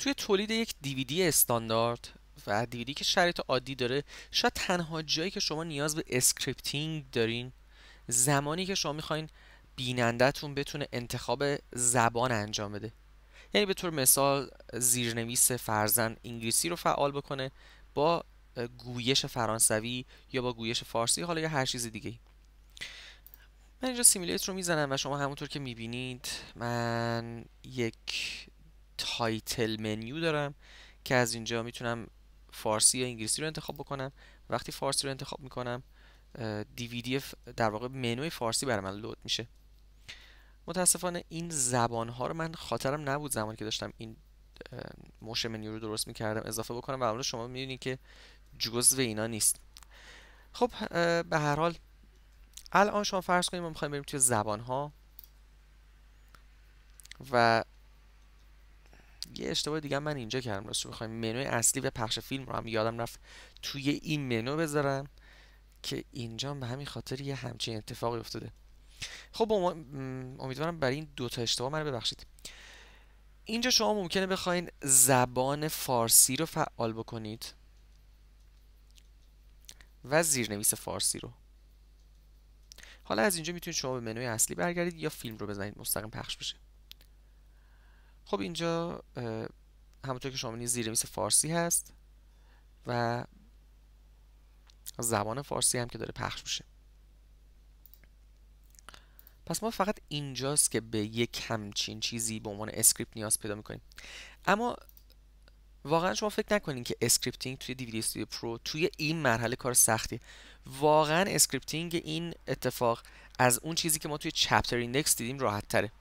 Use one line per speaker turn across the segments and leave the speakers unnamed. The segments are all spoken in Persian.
توی تولید یک دیویدی استاندارد و دیویدی که شرایط عادی داره شاید تنها جایی که شما نیاز به اسکریپتینگ دارین زمانی که شما میخواین بینندهتون بتونه انتخاب زبان انجام بده یعنی به طور مثال زیرنویس فرزن انگلیسی رو فعال بکنه با گویش فرانسوی یا با گویش فارسی حالا یا هر چیز دیگه من اینجا سیمیلیت رو میزنم و شما همونطور که میبینید من یک تایتل منیو دارم که از اینجا میتونم فارسی یا انگلیسی رو انتخاب بکنم وقتی فارسی رو انتخاب میکنم دیویدی در واقع منوی فارسی برای من لود میشه متاسفانه این زبان ها رو من خاطرم نبود زمانی که داشتم این موش منیو رو درست میکردم اضافه بکنم و الان شما میبینید که جزء اینا نیست خب به هر حال الان شما فرض کنیم ما میخوایم بریم توی زبان ها و یه اشتباه دیگه من اینجا کردم راستش بخوایم منوی اصلی و پخش فیلم رو هم یادم رفت توی این منو بذارم که اینجا به همین خاطر یه همچین اتفاقی افتاده خب امیدوارم برای این دوتا اشتباه من ببخشید اینجا شما ممکنه بخواین زبان فارسی رو فعال بکنید و زیرنویس فارسی رو حالا از اینجا میتونید شما به منوی اصلی برگردید یا فیلم رو بزنید مستقیم پخش بشه خب اینجا همونطور که شما می‌بینید میز فارسی هست و زبان فارسی هم که داره پخش میشه پس ما فقط اینجاست که به یک همچین چیزی به عنوان اسکریپت نیاز پیدا میکنیم اما واقعا شما فکر نکنید که اسکریپتینگ توی دیویدی استودیو پرو توی این مرحله کار سختی واقعا اسکریپتینگ این اتفاق از اون چیزی که ما توی چپتر ایندکس دیدیم راحت تره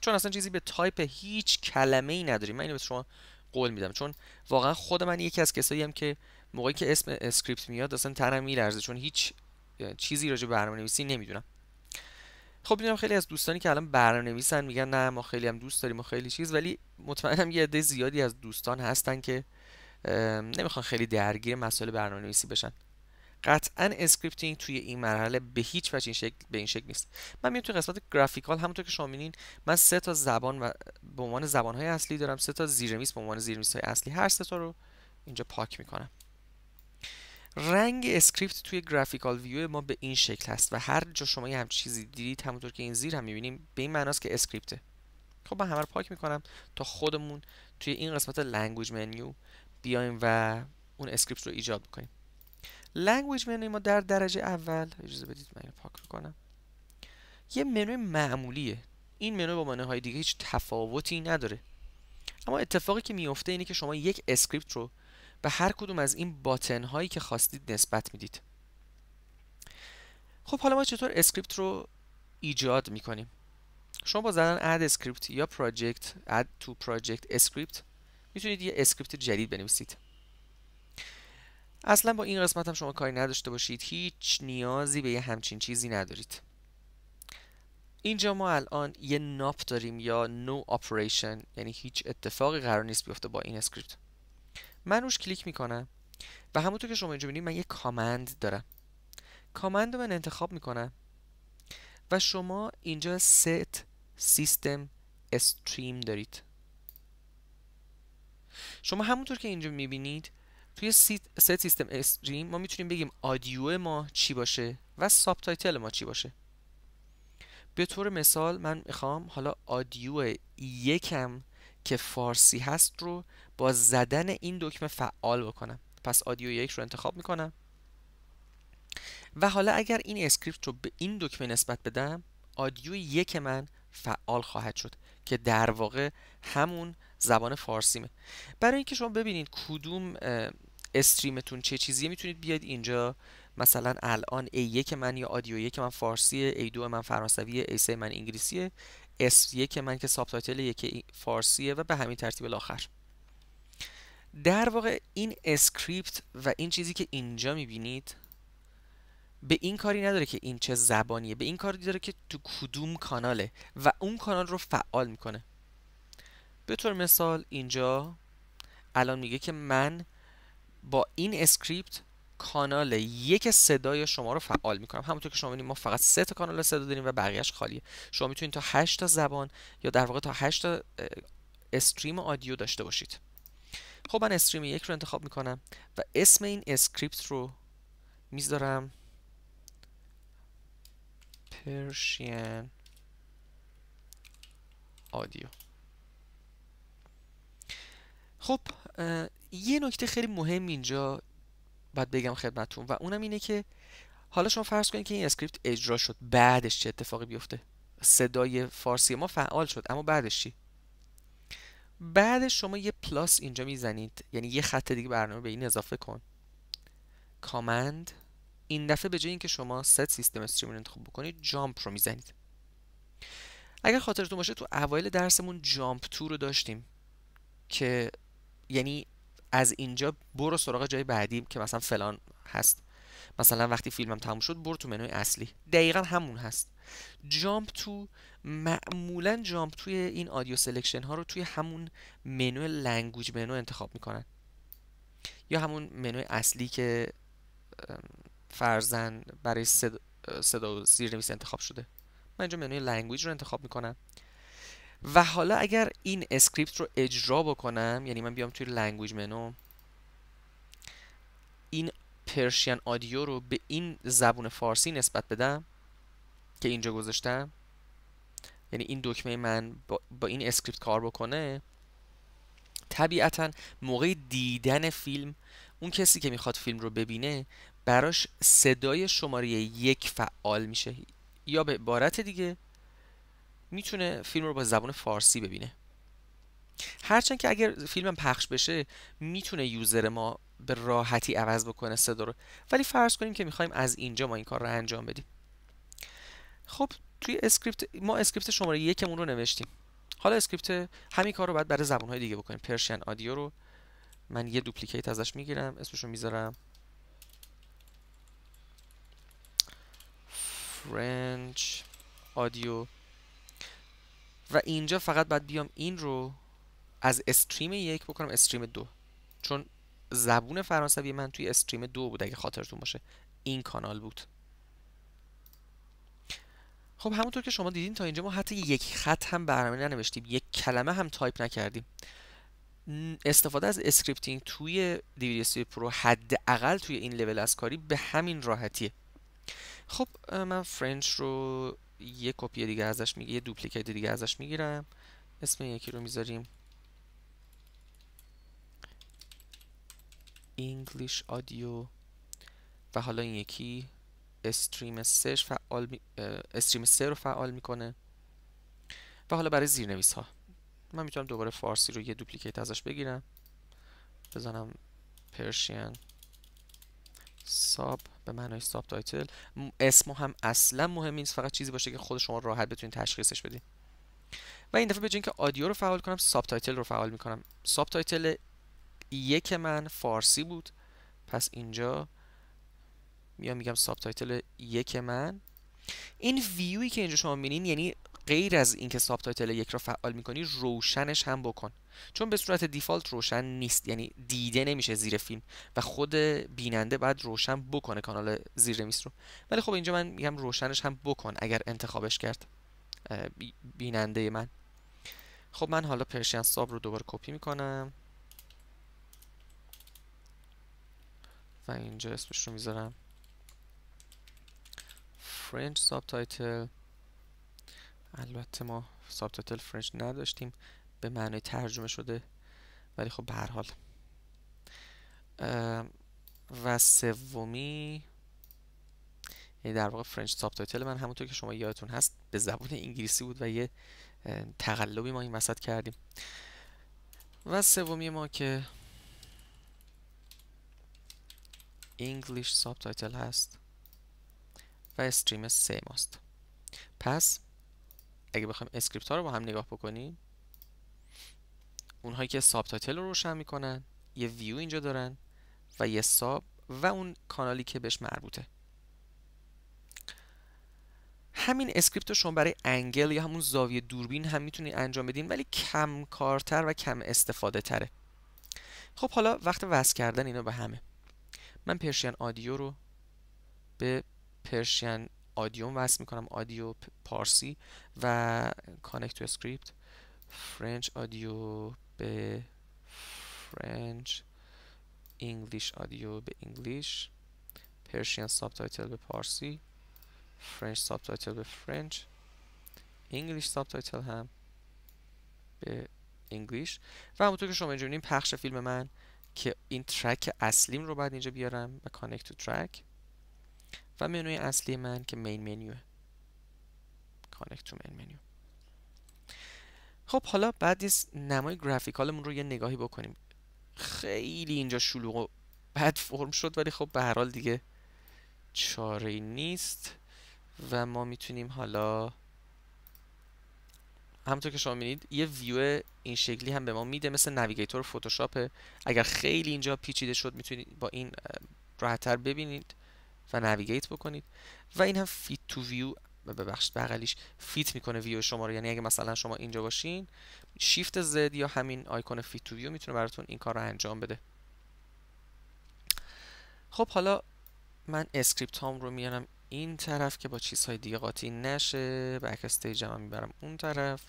چون اصلا چیزی به تایپ هیچ کلمه ای نداریم من اینو به شما قول میدم چون واقعا خود من یکی از کسایی هم که موقعی که اسم اسکریپت میاد اصلا تنم میلرزه چون هیچ چیزی راجع به نویسی نمیدونم خب میدونم خیلی از دوستانی که الان نویسن میگن نه ما خیلی هم دوست داریم و خیلی چیز ولی مطمئنم یه عده زیادی از دوستان هستن که نمیخوان خیلی درگیر مسائل نویسی بشن قطعا اسکریپتینگ توی این مرحله به هیچ وجه این به این شکل نیست من میام توی قسمت گرافیکال همونطور که شما میبینین من سه تا زبان و به عنوان زبان‌های اصلی دارم سه تا زیرمیس به عنوان زیرمیس‌های های اصلی هر سه تا رو اینجا پاک میکنم رنگ اسکریپت توی گرافیکال ویو ما به این شکل هست و هر جا شما یه همچین چیزی دیدید همونطور که این زیر هم میبینیم به این معناست که اسکریپته خب من همه رو پاک میکنم تا خودمون توی این قسمت لنگویج منیو بیایم و اون اسکریپت رو ایجاد بکنیم لنگویج منوی ما در درجه اول اجازه بدید من پاک یه منوی معمولیه این منو با های دیگه هیچ تفاوتی نداره اما اتفاقی که میفته اینه که شما یک اسکریپت رو به هر کدوم از این باتن هایی که خواستید نسبت میدید خب حالا ما چطور اسکریپت رو ایجاد میکنیم شما با زدن اد اسکریپت یا پراجکت اد تو پراجکت اسکریپت میتونید یه اسکریپت جدید بنویسید اصلا با این قسمت هم شما کاری نداشته باشید هیچ نیازی به یه همچین چیزی ندارید اینجا ما الان یه ناپ داریم یا نو no operation یعنی هیچ اتفاقی قرار نیست بیفته با این اسکریپت من روش کلیک میکنم و همونطور که شما اینجا بینید من یه کامند دارم کامند رو من انتخاب میکنم و شما اینجا set system stream دارید شما همونطور که اینجا میبینید توی ست سیستم استریم ما میتونیم بگیم آدیو ما چی باشه و ساب تایتل ما چی باشه به طور مثال من میخوام حالا آدیو یکم که فارسی هست رو با زدن این دکمه فعال بکنم پس آدیو یک رو انتخاب میکنم و حالا اگر این اسکریپت رو به این دکمه نسبت بدم آدیو یک من فعال خواهد شد که در واقع همون زبان فارسیمه برای اینکه شما ببینید کدوم استریمتون چه چیزی میتونید بیاید اینجا مثلا الان A1 من یا آدیو که من فارسیه A2 من فرانسویه A3 من انگلیسیه S1 که من که سابتایتل یک فارسیه و به همین ترتیب الاخر در واقع این اسکریپت و این چیزی که اینجا میبینید به این کاری نداره که این چه زبانیه به این کاری داره که تو کدوم کاناله و اون کانال رو فعال میکنه به طور مثال اینجا الان میگه که من با این اسکریپت کانال یک صدای شما رو فعال میکنم همونطور که شما میبینید ما فقط سه تا کانال صدا داریم و بقیهش خالیه شما میتونید تا 8 تا زبان یا در واقع تا 8 تا استریم آدیو داشته باشید خب من استریم یک رو انتخاب میکنم و اسم این اسکریپت رو میذارم پرشین آدیو خب یه نکته خیلی مهم اینجا باید بگم خدمتون و اونم اینه که حالا شما فرض کنید که این اسکریپت اجرا شد بعدش چه اتفاقی بیفته صدای فارسی ما فعال شد اما بعدش چی بعدش شما یه پلاس اینجا میزنید یعنی یه خط دیگه برنامه به این اضافه کن کامند این دفعه به جای اینکه شما ست سیستم استریم رو انتخاب بکنید جامپ رو میزنید اگر خاطرتون باشه تو اوایل درسمون جامپ تو رو داشتیم که یعنی از اینجا برو سراغ جای بعدی که مثلا فلان هست مثلا وقتی فیلمم تموم شد برو تو منوی اصلی دقیقا همون هست جامپ تو معمولا جامپ توی این آدیو سلکشن ها رو توی همون منو لنگویج منو انتخاب میکنن یا همون منوی اصلی که فرزن برای صدا, صدا انتخاب شده من اینجا منوی لنگویج رو انتخاب میکنم و حالا اگر این اسکریپت رو اجرا بکنم یعنی من بیام توی لنگویج منو این پرشین آدیو رو به این زبون فارسی نسبت بدم که اینجا گذاشتم یعنی این دکمه من با, با این اسکریپت کار بکنه طبیعتا موقع دیدن فیلم اون کسی که میخواد فیلم رو ببینه براش صدای شماره یک فعال میشه یا به عبارت دیگه میتونه فیلم رو با زبان فارسی ببینه هرچند که اگر فیلمم پخش بشه میتونه یوزر ما به راحتی عوض بکنه صدا رو ولی فرض کنیم که میخوایم از اینجا ما این کار رو انجام بدیم خب توی اسکریپت ما اسکریپت شماره یکمون رو نوشتیم حالا اسکریپت همین کار رو باید برای زبانهای دیگه بکنیم پرشین آدیو رو من یه دوپلیکیت ازش میگیرم اسمش رو میذارم فرنچ آدیو و اینجا فقط باید بیام این رو از استریم یک بکنم استریم دو چون زبون فرانسوی من توی استریم دو بود اگه خاطرتون باشه این کانال بود خب همونطور که شما دیدین تا اینجا ما حتی یک خط هم برنامه ننوشتیم یک کلمه هم تایپ نکردیم استفاده از اسکریپتینگ توی دیویدی پرو پرو حداقل توی این لول از کاری به همین راحتیه خب من فرنش رو یه کپی دیگه ازش میگه یه دوپلیکیت دیگه ازش میگیرم اسم یکی رو میذاریم English آدیو و حالا این یکی استریم سه فعال استریم سر رو فعال میکنه و حالا برای زیرنویس ها من میتونم دوباره فارسی رو یه دوپلیکیت ازش بگیرم بزنم پرشین ساب به معنای ساب تایتل اسم هم اصلا مهم نیست فقط چیزی باشه که خود شما راحت بتونید تشخیصش بدید و این دفعه به اینکه آدیو رو فعال کنم ساب تایتل رو فعال میکنم ساب تایتل یک من فارسی بود پس اینجا میام میگم ساب تایتل یک من این ویوی که اینجا شما میبینین یعنی غیر از اینکه ساب تایتل یک را فعال میکنی روشنش هم بکن چون به صورت دیفالت روشن نیست یعنی دیده نمیشه زیر فیلم و خود بیننده باید روشن بکنه کانال زیر میس رو ولی خب اینجا من میگم روشنش هم بکن اگر انتخابش کرد بیننده من خب من حالا پرشین ساب رو دوباره کپی میکنم و اینجا اسمش رو میذارم French subtitle البته ما ساب فرنش نداشتیم به معنی ترجمه شده ولی خب به حال و سومی یعنی در واقع فرنش سابتایتل من همونطور که شما یادتون هست به زبان انگلیسی بود و یه تقلبی ما این وسط کردیم و سومی ما که انگلیش سابتایتل هست و استریم سه ماست پس اگه بخوایم اسکریپت ها رو با هم نگاه بکنیم اونهایی که ساب تایتل رو روشن میکنن یه ویو اینجا دارن و یه ساب و اون کانالی که بهش مربوطه همین اسکریپت رو شما برای انگل یا همون زاویه دوربین هم میتونید انجام بدین ولی کم کارتر و کم استفاده تره خب حالا وقت وصل کردن اینا به همه من پرشین آدیو رو به پرشین آدیوم وصل میکنم آدیو پارسی و کانکت اسکریپت فرنچ آدیو به فرنچ انگلیش آدیو به انگلیش پرشین سابتایتل به پارسی فرنچ سابتایتل به فرنچ انگلیش سابتایتل هم به انگلیش و همونطور که شما اینجا پخش فیلم من که این ترک اصلیم رو بعد اینجا بیارم و کانکت تو ترک و منوی اصلی من که مین منیو کانکت تو مین منیو خب حالا بعد از نمای گرافیکالمون رو یه نگاهی بکنیم خیلی اینجا شلوغ و بد فرم شد ولی خب به هر حال دیگه چاره نیست و ما میتونیم حالا همونطور که شما میبینید یه ویو این شکلی هم به ما میده مثل نویگیتور فتوشاپ اگر خیلی اینجا پیچیده شد میتونید با این راحتتر ببینید و نویگیت بکنید و این هم فیت تو ویو ببخشید بغلیش فیت میکنه ویو شما رو یعنی اگه مثلا شما اینجا باشین شیفت زد یا همین آیکون فیت تو ویو میتونه براتون این کار رو انجام بده خب حالا من اسکریپت هام رو میارم این طرف که با چیزهای دیگه قاطی نشه بک استیج هم میبرم اون طرف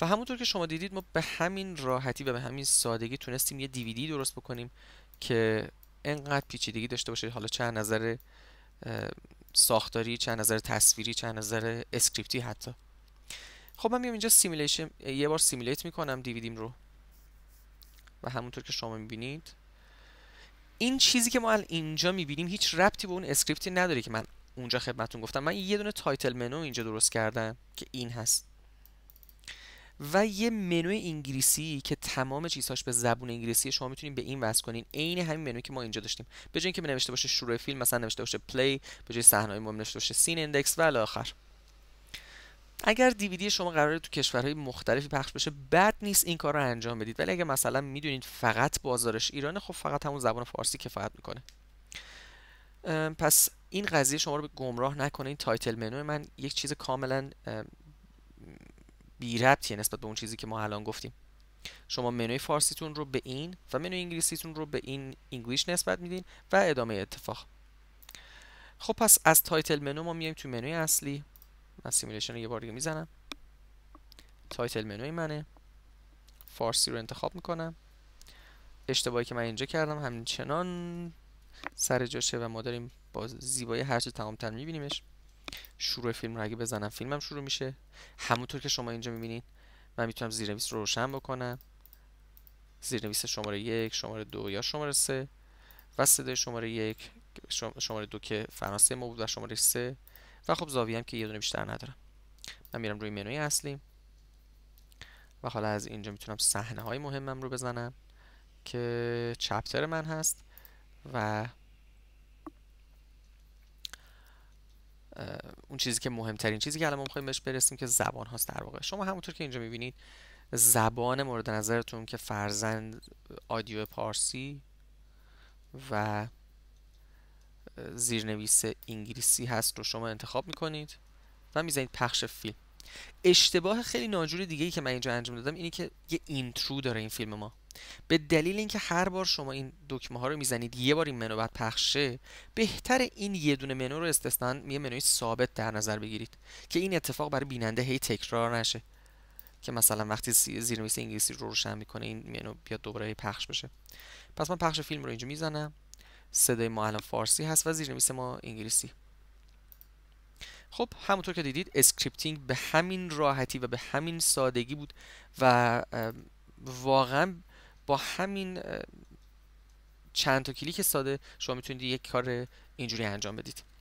و همونطور که شما دیدید ما به همین راحتی و به همین سادگی تونستیم یه دیویدی درست بکنیم که انقدر پیچیدگی داشته باشه حالا چه نظر ساختاری چه نظر تصویری چه نظر اسکریپتی حتی خب من میام اینجا سیمیلیشن یه بار سیمیلیت میکنم دیویدیم رو و همونطور که شما میبینید این چیزی که ما الان اینجا میبینیم هیچ ربطی به اون اسکریپتی نداره که من اونجا خدمتتون گفتم من یه دونه تایتل منو اینجا درست کردم که این هست و یه منوی انگلیسی که تمام چیزهاش به زبون انگلیسی شما میتونید به این وصل کنین عین همین منوی که ما اینجا داشتیم به جای اینکه نوشته باشه شروع فیلم مثلا نوشته باشه پلی به جای صحنه مهم نوشته باشه سین ایندکس و الی آخر اگر دیویدی شما قراره تو کشورهای مختلفی پخش بشه بد نیست این کار رو انجام بدید ولی اگر مثلا میدونید فقط بازارش ایرانه خب فقط همون زبان فارسی کفایت میکنه پس این قضیه شما رو به گمراه نکنه این تایتل منو من یک چیز کاملا بی ربطیه نسبت به اون چیزی که ما الان گفتیم شما منوی فارسیتون رو به این و منوی انگلیسیتون رو به این انگلیش نسبت میدین و ادامه اتفاق خب پس از تایتل منو ما میایم تو منوی اصلی من سیمولیشن رو یه بار دیگه میزنم تایتل منوی منه فارسی رو انتخاب میکنم اشتباهی که من اینجا کردم همچنان سر جاشه و ما داریم با زیبایی هرچه تر میبینیمش شروع فیلم رو اگه بزنم فیلمم شروع میشه همونطور که شما اینجا میبینید من میتونم زیرنویس رو روشن بکنم زیرنویس شماره یک شماره دو یا شماره سه و صدای شماره یک شماره دو که فرانسه ما بود و شماره سه و خب زاویه هم که یه دونه بیشتر ندارم من میرم روی منوی اصلی و حالا از اینجا میتونم صحنه های مهمم رو بزنم که چپتر من هست و اون چیزی که مهمترین چیزی که الان ما میخوایم بهش برسیم که زبان هاست در واقع شما همونطور که اینجا میبینید زبان مورد نظرتون که فرزند آدیو پارسی و زیرنویس انگلیسی هست رو شما انتخاب میکنید و میزنید پخش فیلم اشتباه خیلی ناجور دیگه ای که من اینجا انجام دادم اینی که یه اینترو داره این فیلم ما به دلیل اینکه هر بار شما این دکمه ها رو میزنید یه بار این منو بعد پخشه بهتر این یه دونه منو رو استثنا یه منوی ثابت در نظر بگیرید که این اتفاق برای بیننده هی تکرار نشه که مثلا وقتی زیرنویس انگلیسی رو روشن میکنه این منو بیاد دوباره پخش بشه پس من پخش فیلم رو اینجا میزنم صدای ما الان فارسی هست و زیرنویس ما انگلیسی خب همونطور که دیدید اسکریپتینگ به همین راحتی و به همین سادگی بود و واقعا با همین چند تا کلیک ساده شما میتونید یک کار اینجوری انجام بدید